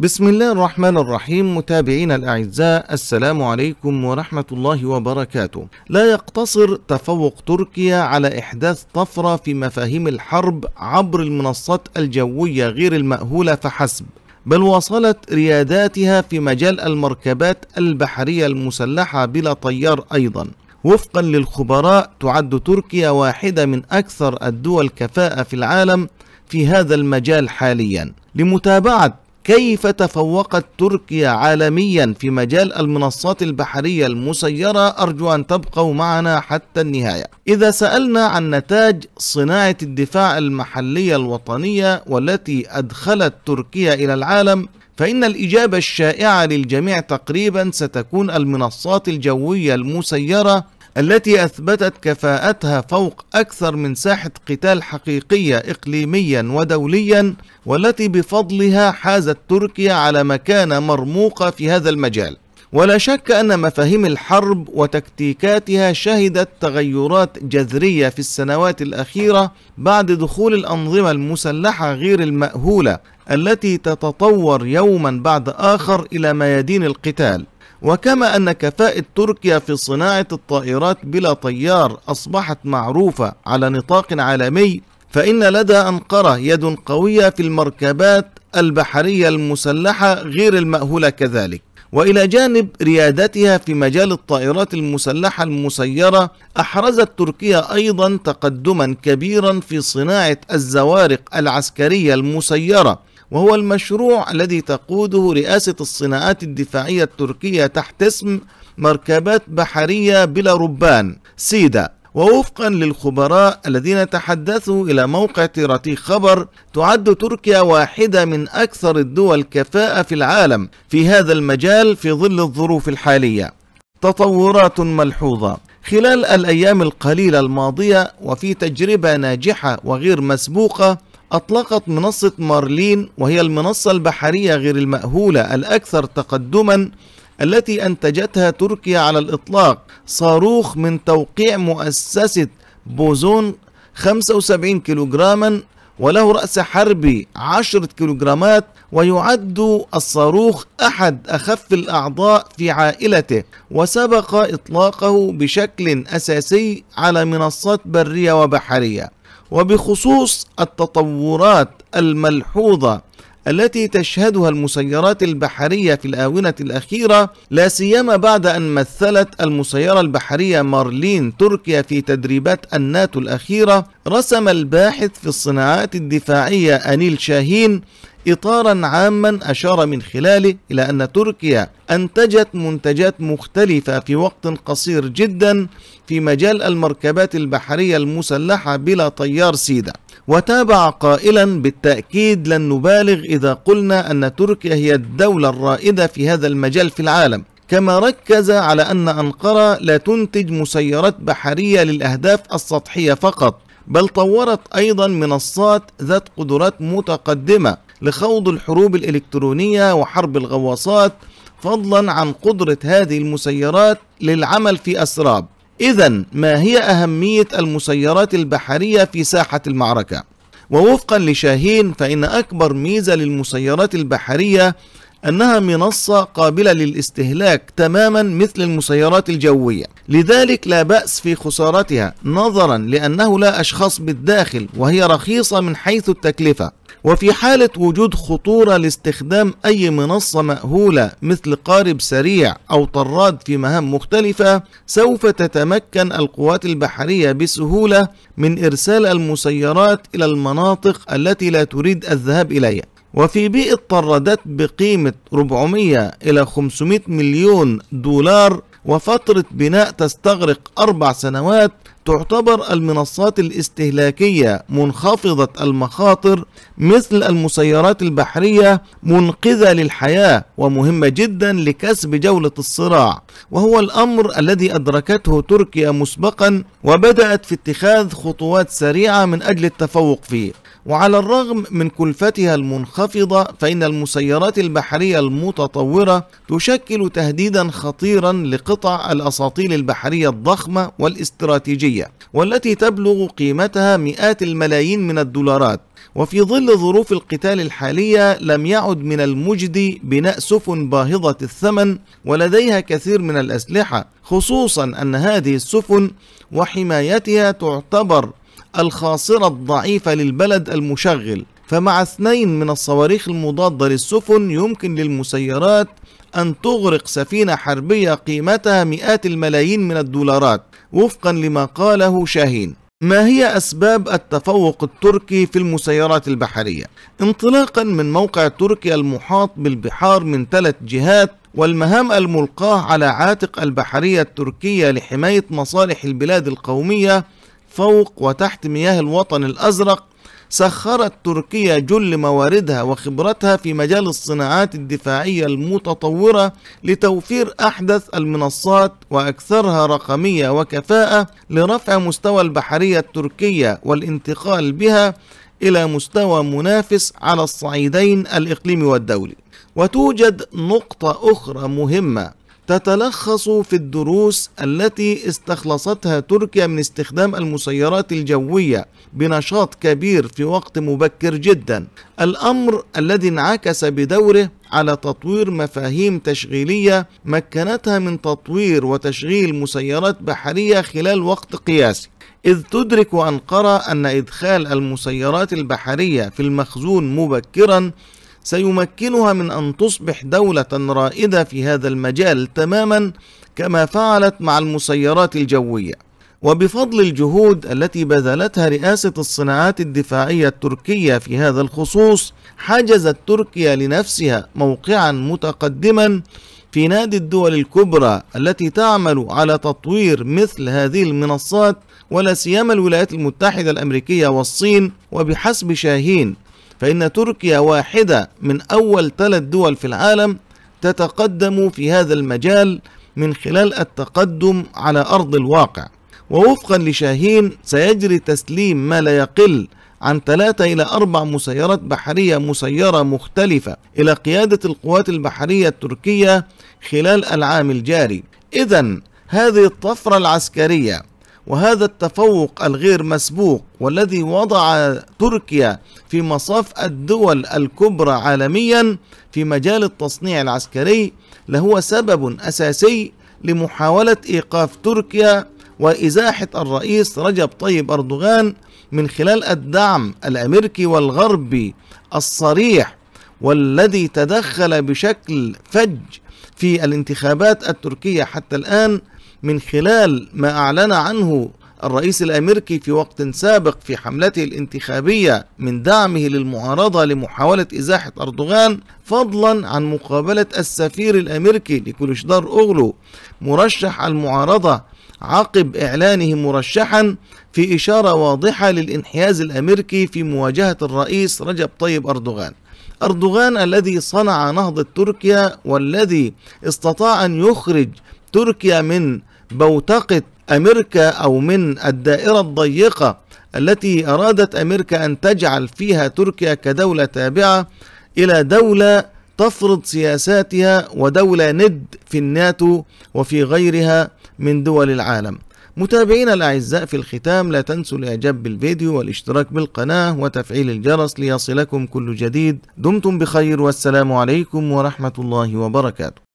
بسم الله الرحمن الرحيم متابعينا الأعزاء السلام عليكم ورحمة الله وبركاته لا يقتصر تفوق تركيا على إحداث طفرة في مفاهيم الحرب عبر المنصات الجوية غير المأهولة فحسب بل واصلت رياداتها في مجال المركبات البحرية المسلحة بلا طيار أيضا وفقا للخبراء تعد تركيا واحدة من أكثر الدول كفاءة في العالم في هذا المجال حاليا لمتابعة كيف تفوقت تركيا عالميا في مجال المنصات البحرية المسيرة أرجو أن تبقوا معنا حتى النهاية إذا سألنا عن نتاج صناعة الدفاع المحلية الوطنية والتي أدخلت تركيا إلى العالم فإن الإجابة الشائعة للجميع تقريبا ستكون المنصات الجوية المسيرة التي أثبتت كفاءتها فوق أكثر من ساحة قتال حقيقية إقليميا ودوليا والتي بفضلها حازت تركيا على مكانة مرموقة في هذا المجال ولا شك أن مفاهيم الحرب وتكتيكاتها شهدت تغيرات جذرية في السنوات الأخيرة بعد دخول الأنظمة المسلحة غير المأهولة التي تتطور يوما بعد آخر إلى ميادين القتال وكما أن كفاءة تركيا في صناعة الطائرات بلا طيار أصبحت معروفة على نطاق عالمي فإن لدى أنقرة يد قوية في المركبات البحرية المسلحة غير المأهولة كذلك وإلى جانب ريادتها في مجال الطائرات المسلحة المسيرة أحرزت تركيا أيضا تقدما كبيرا في صناعة الزوارق العسكرية المسيرة وهو المشروع الذي تقوده رئاسة الصناعات الدفاعية التركية تحت اسم مركبات بحرية بلا ربان سيدا ووفقا للخبراء الذين تحدثوا إلى موقع تيراتي خبر تعد تركيا واحدة من أكثر الدول كفاءة في العالم في هذا المجال في ظل الظروف الحالية تطورات ملحوظة خلال الأيام القليلة الماضية وفي تجربة ناجحة وغير مسبوقة أطلقت منصة مارلين وهي المنصة البحرية غير المأهولة الأكثر تقدما التي أنتجتها تركيا على الإطلاق صاروخ من توقيع مؤسسة بوزون 75 كيلوغراما وله رأس حربي 10 كيلوغرامات ويعد الصاروخ أحد أخف الأعضاء في عائلته وسبق إطلاقه بشكل أساسي على منصات برية وبحرية وبخصوص التطورات الملحوظه التي تشهدها المسيرات البحرية في الآونة الأخيرة لا سيما بعد أن مثلت المسيرة البحرية مارلين تركيا في تدريبات الناتو الأخيرة رسم الباحث في الصناعات الدفاعية أنيل شاهين إطارا عاما أشار من خلاله إلى أن تركيا أنتجت منتجات مختلفة في وقت قصير جدا في مجال المركبات البحرية المسلحة بلا طيار سيدا وتابع قائلا بالتأكيد لن نبالغ إذا قلنا أن تركيا هي الدولة الرائدة في هذا المجال في العالم كما ركز على أن أنقرة لا تنتج مسيرات بحرية للأهداف السطحية فقط بل طورت أيضا منصات ذات قدرات متقدمة لخوض الحروب الإلكترونية وحرب الغواصات فضلا عن قدرة هذه المسيرات للعمل في أسراب إذا ما هي أهمية المسيرات البحرية في ساحة المعركة؟ ووفقا لشاهين فإن أكبر ميزة للمسيرات البحرية أنها منصة قابلة للاستهلاك تماما مثل المسيرات الجوية لذلك لا بأس في خسارتها نظرا لأنه لا أشخاص بالداخل وهي رخيصة من حيث التكلفة وفي حالة وجود خطورة لاستخدام أي منصة مأهولة مثل قارب سريع أو طراد في مهام مختلفة سوف تتمكن القوات البحرية بسهولة من إرسال المسيرات إلى المناطق التي لا تريد الذهاب إليها وفي بيئة طرادات بقيمة 400 إلى 500 مليون دولار وفترة بناء تستغرق أربع سنوات تعتبر المنصات الاستهلاكية منخفضة المخاطر مثل المسيرات البحرية منقذة للحياة ومهمة جدا لكسب جولة الصراع وهو الأمر الذي أدركته تركيا مسبقا وبدأت في اتخاذ خطوات سريعة من أجل التفوق فيه وعلى الرغم من كلفتها المنخفضة فإن المسيرات البحرية المتطورة تشكل تهديدا خطيرا لقطع الأساطيل البحرية الضخمة والاستراتيجية والتي تبلغ قيمتها مئات الملايين من الدولارات وفي ظل ظروف القتال الحالية لم يعد من المجدي بناء سفن باهظة الثمن ولديها كثير من الأسلحة خصوصا أن هذه السفن وحمايتها تعتبر الخاصرة الضعيفة للبلد المشغل فمع اثنين من الصواريخ المضادة للسفن يمكن للمسيرات أن تغرق سفينة حربية قيمتها مئات الملايين من الدولارات وفقا لما قاله شاهين ما هي أسباب التفوق التركي في المسيرات البحرية؟ انطلاقا من موقع تركيا المحاط بالبحار من ثلاث جهات والمهام الملقاة على عاتق البحرية التركية لحماية مصالح البلاد القومية فوق وتحت مياه الوطن الأزرق سخرت تركيا جل مواردها وخبرتها في مجال الصناعات الدفاعية المتطورة لتوفير أحدث المنصات وأكثرها رقمية وكفاءة لرفع مستوى البحرية التركية والانتقال بها إلى مستوى منافس على الصعيدين الإقليمي والدولي. وتوجد نقطة أخرى مهمة تتلخص في الدروس التي استخلصتها تركيا من استخدام المسيرات الجوية بنشاط كبير في وقت مبكر جدا الأمر الذي انعكس بدوره على تطوير مفاهيم تشغيلية مكنتها من تطوير وتشغيل مسيرات بحرية خلال وقت قياسي إذ تدرك أنقرة أن إدخال المسيرات البحرية في المخزون مبكرا سيمكنها من أن تصبح دولة رائدة في هذا المجال تماما كما فعلت مع المسيرات الجوية وبفضل الجهود التي بذلتها رئاسة الصناعات الدفاعية التركية في هذا الخصوص حجزت تركيا لنفسها موقعا متقدما في نادي الدول الكبرى التي تعمل على تطوير مثل هذه المنصات ولا سيما الولايات المتحدة الأمريكية والصين وبحسب شاهين فإن تركيا واحدة من أول ثلاث دول في العالم تتقدم في هذا المجال من خلال التقدم على أرض الواقع ووفقا لشاهين سيجري تسليم ما لا يقل عن ثلاثة إلى أربع مسيرات بحرية مسيرة مختلفة إلى قيادة القوات البحرية التركية خلال العام الجاري إذا هذه الطفرة العسكرية وهذا التفوق الغير مسبوق والذي وضع تركيا في مصاف الدول الكبرى عالميا في مجال التصنيع العسكري لهو سبب اساسي لمحاوله ايقاف تركيا وازاحه الرئيس رجب طيب اردوغان من خلال الدعم الامريكي والغربي الصريح والذي تدخل بشكل فج في الانتخابات التركيه حتى الان من خلال ما أعلن عنه الرئيس الامريكي في وقت سابق في حملته الانتخابيه من دعمه للمعارضه لمحاوله ازاحه اردوغان فضلا عن مقابله السفير الامريكي لكولشدار اوغلو مرشح المعارضه عقب اعلانه مرشحا في اشاره واضحه للانحياز الامريكي في مواجهه الرئيس رجب طيب اردوغان. اردوغان الذي صنع نهضه تركيا والذي استطاع ان يخرج تركيا من بوتقة أمريكا أو من الدائرة الضيقة التي أرادت أمريكا أن تجعل فيها تركيا كدولة تابعة إلى دولة تفرض سياساتها ودولة ند في الناتو وفي غيرها من دول العالم متابعينا الأعزاء في الختام لا تنسوا الإعجاب بالفيديو والاشتراك بالقناة وتفعيل الجرس ليصلكم كل جديد دمتم بخير والسلام عليكم ورحمة الله وبركاته